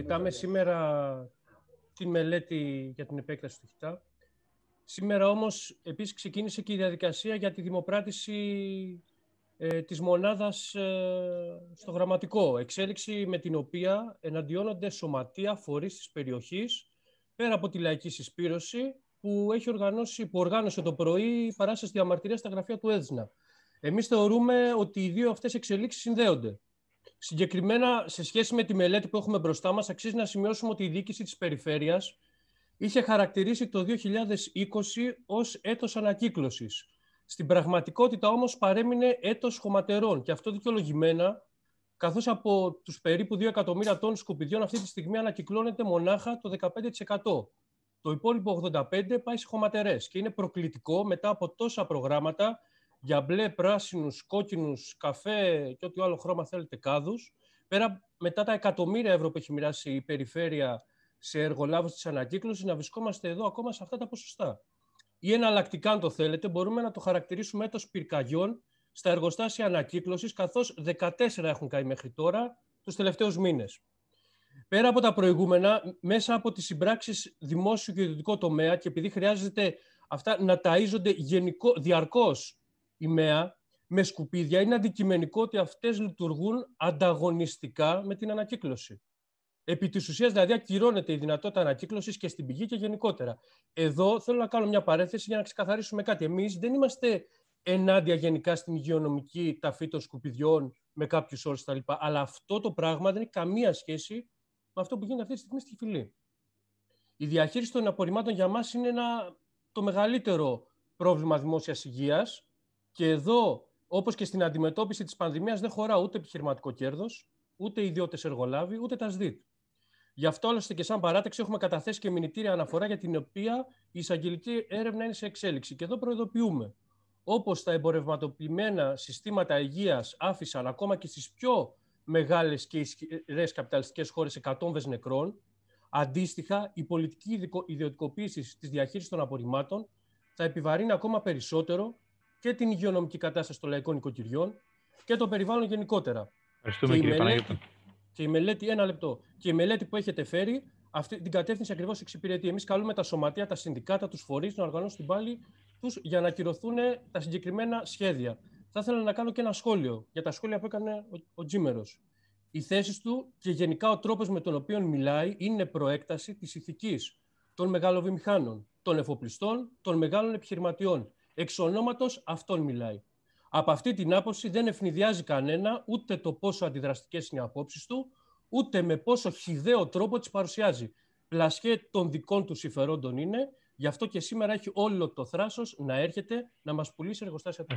Κοιτάμε σήμερα τη μελέτη για την επέκταση του ΧΙΤΑ. Σήμερα όμως επίσης ξεκίνησε και η διαδικασία για τη δημοπράτηση ε, της μονάδας ε, στο γραμματικό. Εξέλιξη με την οποία εναντιώνονται σωματεία φορείς της περιοχής πέρα από τη λαϊκή συσπήρωση που, έχει οργανώσει, που οργάνωσε το πρωί παράσταση διαμαρτυρίας στα γραφεία του Έδσνα. Εμείς θεωρούμε ότι οι δύο αυτές εξελίξεις συνδέονται. Συγκεκριμένα, σε σχέση με τη μελέτη που έχουμε μπροστά μας, αξίζει να σημειώσουμε ότι η διοίκηση της περιφέρειας είχε χαρακτηρίσει το 2020 ως έτος ανακύκλωσης. Στην πραγματικότητα όμως παρέμεινε έτος χωματερών και αυτό δικαιολογημένα, καθώς από τους περίπου 2 εκατομμύρια τόνους σκουπιδιών αυτή τη στιγμή ανακυκλώνεται μονάχα το 15%. Το υπόλοιπο 85 πάει σε χωματερές και είναι προκλητικό μετά από τόσα προγράμματα για μπλε, πράσινους, κόκκινους, καφέ και ό,τι άλλο χρώμα θέλετε κάδους. Πέρα, μετά τα εκατομμύρια ευρώ που έχει μοιράσει η περιφέρεια σε εργολάβους της ανακύκλωσης, να βρισκόμαστε εδώ ακόμα σε αυτά τα ποσοστά. Ή εναλλακτικά, αν το θέλετε, μπορούμε να το χαρακτηρίσουμε έτος πυρκαγιών στα εργοστάσια ανακύκλωσης, καθώς 14 έχουν κάνει μέχρι τώρα τους τελευταίους μήνες. Πέρα από τα προηγούμενα, μέσα από τις συμπράξεις δημόσιου και ιδιωτικό τομέα και επειδή χρειάζεται αυτά να ταΐζονται γενικό, διαρκώς ημαία με σκουπίδια, είναι αντικειμενικό ότι αυτές λειτουργούν ανταγωνιστικά με την ανακύκλωση. Επί της ουσίας, δηλαδή, ακυρώνεται η δυνατότητα ανακύκλωσης και στην πηγή και γενικότερα. Εδώ θέλω να κάνω μια παρένθεση για να ξεκαθαρίσουμε κάτι. Εμείς δεν είμαστε ενάντια γενικά στην υγειονομική ταφή των σκουπιδιών με κάποιους όρους κτλ. Αλλά αυτό το πράγμα δεν έχει καμία σχέση με αυτό που γίνεται αυτή τη στιγμή στη φυλή. Η διαχείριση των απορριμμάτων για μας είναι ένα, το μεγαλύτερο πρόβλημα δημόσιας υγείας και εδώ, όπως και στην αντιμετώπιση της πανδημίας, δεν χωρά ούτε επιχειρηματικό κέρδος, ούτε ιδιώτες εργολάβοι, ούτε τα ΣΔΙΤ. Γι' αυτό άλλωστε και σαν παράταξη έχουμε καταθέσει και μηνυτήρια αναφορά για την οποία η εισαγγελική έρευνα είναι σε εξέλιξη. Και εδώ προειδοποιούμε. Όπως τα εμπορευματοποιημένα συστήματα υγείας άφησαν ακόμα και στις πιο μεγάλες και ισχυρές καπιταλιστικές χώρες εκατόμβες νεκρών, αντίστοιχα η πολιτική ιδιωτικοποίηση της διαχείρισης των απορριμμάτων θα επιβαρύνει ακόμα περισσότερο και την υγειονομική κατάσταση των λαϊκών οικοκυριών και το περιβάλλον γενικότερα. Ευχαριστούμε και κύριε Παναγιώτη. Και η μελέτη, ένα λεπτό, και η μελέτη που έχετε φέρει αυτή την κατεύθυνση ακριβώς εξυπηρετεί. Εμείς καλούμε τα σωματεία, τα συνδικάτα, τους φορείς να οργανώσουν την πάλη τους για να ακυρωθούν τα συγκεκριμένα σχέδια. Θα ήθελα να κάνω και ένα σχόλιο για τα σχόλια που έκανε ο, ο Τζίμερος. Οι θέσεις του και γενικά ο τρόπος με τον οποίο μιλάει είναι προέκταση της ηθικής των μεγάλων βιομηχάνων, των εφοπλιστών, των μεγάλων επιχειρηματιών. Εξ ονόματος αυτόν μιλάει. Από αυτή την άποψη δεν ευνηδιάζει κανένα ούτε το πόσο αντιδραστικές είναι οι απόψεις του, ούτε με πόσο χιδαίο τρόπο τις παρουσιάζει. Πλασχέ των δικών του συμφερόντων είναι, γι' αυτό και σήμερα έχει όλο το θράσος να έρχεται να μας πουλήσει εργοστάσια του